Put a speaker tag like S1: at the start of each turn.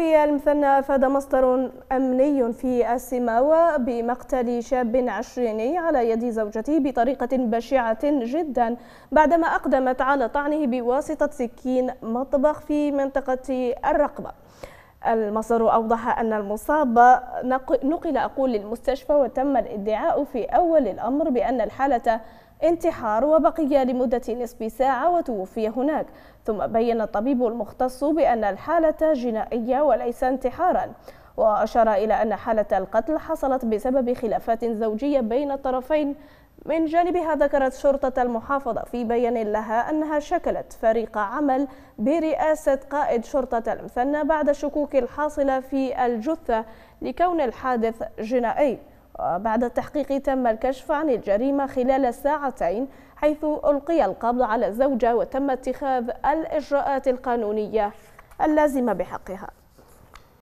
S1: في المثنى أفاد مصدر أمني في السماوة بمقتل شاب عشريني على يد زوجته بطريقة بشعة جدا بعدما أقدمت على طعنه بواسطة سكين مطبخ في منطقة الرقبة المصدر أوضح أن المصاب نقل أقول للمستشفى وتم الادعاء في أول الأمر بأن الحالة انتحار وبقي لمدة نصف ساعة وتوفي هناك ثم بين الطبيب المختص بأن الحالة جنائية وليس انتحارا وأشار إلى أن حالة القتل حصلت بسبب خلافات زوجية بين الطرفين من جانبها ذكرت شرطة المحافظة في بيان لها أنها شكلت فريق عمل برئاسة قائد شرطة المثنى بعد الشكوك الحاصلة في الجثة لكون الحادث جنائي وبعد التحقيق تم الكشف عن الجريمة خلال ساعتين حيث ألقي القبض على الزوجة وتم اتخاذ الإجراءات القانونية اللازمة بحقها